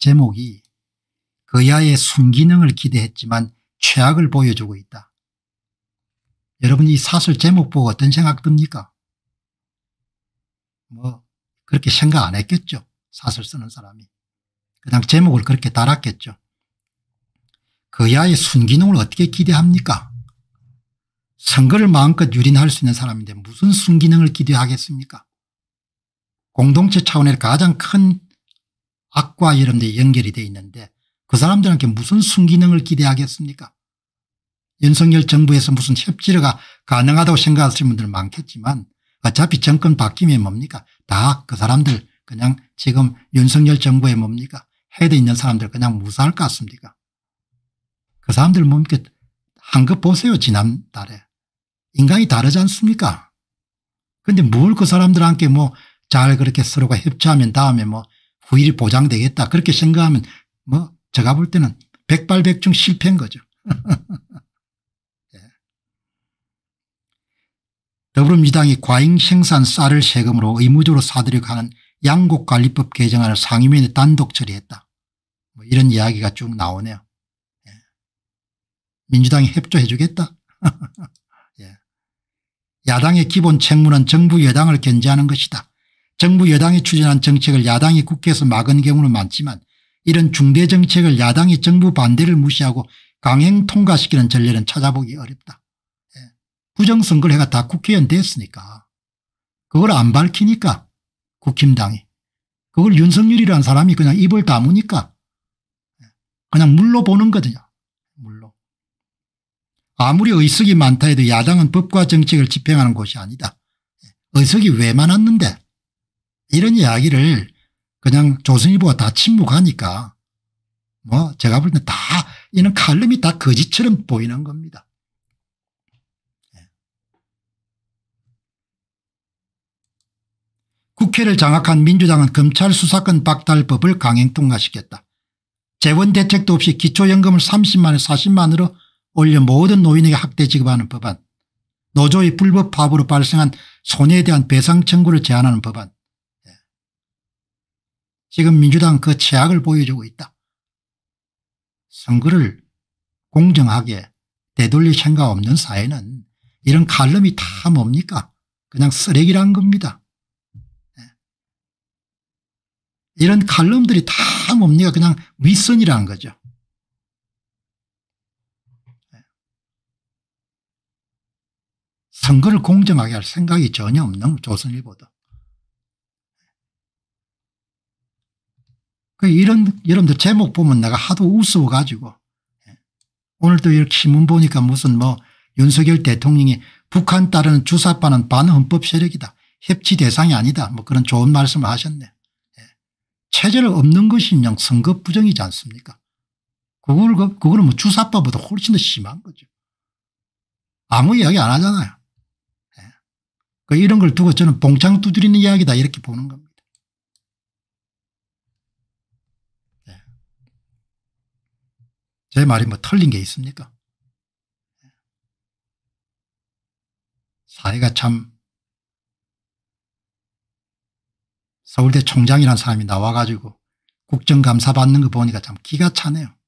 제목이 그야의 순기능을 기대했지만 최악을 보여주고 있다. 여러분 이 사설 제목 보고 어떤 생각 듭니까? 뭐 그렇게 생각 안 했겠죠. 사설 쓰는 사람이. 그냥 제목을 그렇게 달았겠죠. 그야의 순기능을 어떻게 기대합니까? 선거를 마음껏 유린할 수 있는 사람인데 무슨 순기능을 기대하겠습니까? 공동체 차원의 가장 큰과 여러분들이 연결이 돼 있는데 그 사람들한테 무슨 순기능을 기대하겠습니까 윤석열 정부에서 무슨 협치가 가능하다고 생각하시는 분들 많겠지만 어차피 정권 바뀌면 뭡니까 다 그 사람들 그냥 지금 윤석열 정부에 뭡니까 해도 있는 사람들 그냥 무사할 것 같습니까 그 사람들 뭡니까 한 것 보세요 지난달에 인간이 다르지 않습니까 근데 뭘 그 사람들한테 뭐 잘 그렇게 서로가 협치하면 다음에 뭐 후일이 보장되겠다 그렇게 생각하면 뭐 제가 볼 때는 백발백중 실패인 거죠. 예. 더불어민주당이 과잉 생산 쌀을 세금으로 의무적으로 사들여 가는 양곡관리법 개정안을 상임위원회 단독 처리했다. 뭐 이런 이야기가 쭉 나오네요. 예. 민주당이 협조해 주겠다. 예. 야당의 기본 책무는 정부 여당을 견제하는 것이다. 정부 여당이 추진한 정책을 야당이 국회에서 막은 경우는 많지만 이런 중대 정책을 야당이 정부 반대를 무시하고 강행 통과시키는 전례는 찾아보기 어렵다. 예. 부정선거를 해가 다 국회의원 됐으니까 그걸 안 밝히니까 국힘당이 그걸 윤석열이라는 사람이 그냥 입을 다무니까 예. 그냥 물로 보는 거든요. 물로. 아무리 의석이 많다 해도 야당은 법과 정책을 집행하는 곳이 아니다. 예. 의석이 왜 많았는데 이런 이야기를 그냥 조선일보가 다 침묵하니까 뭐 제가 볼 때 다 이런 칼럼이 다 거짓처럼 보이는 겁니다. 예. 국회를 장악한 민주당은 검찰 수사권 박탈법을 강행 통과시켰다. 재원 대책도 없이 기초연금을 30만에 40만으로 올려 모든 노인에게 학대 지급하는 법안, 노조의 불법 파업으로 발생한 손해에 대한 배상 청구를 제한하는 법안, 지금 민주당 그 최악을 보여주고 있다. 선거를 공정하게 되돌릴 생각 없는 사회는 이런 칼럼이 다 뭡니까? 그냥 쓰레기란 겁니다. 예. 이런 칼럼들이 다 뭡니까? 그냥 윗선이라 거죠. 예. 선거를 공정하게 할 생각이 전혀 없는 조선일보다. 그 이런 여러분들 제목 보면 내가 하도 우스워가지고 예. 오늘도 이렇게 신문 보니까 무슨 뭐 윤석열 대통령이 북한 따르는 주사파는 반헌법 세력이다. 협치 대상이 아니다. 뭐 그런 좋은 말씀을 하셨네. 예. 체제를 없는 것이 그냥 선거 부정이지 않습니까? 그걸, 그거뭐 주사파보다 훨씬 더 심한 거죠. 아무 이야기 안 하잖아요. 예. 그 이런 걸 두고 저는 봉창 두드리는 이야기다 이렇게 보는 겁니다. 제 말이 뭐 틀린 게 있습니까? 사회가 참 서울대 총장이라는 사람이 나와가지고 국정감사 받는 거 보니까 참 기가 차네요.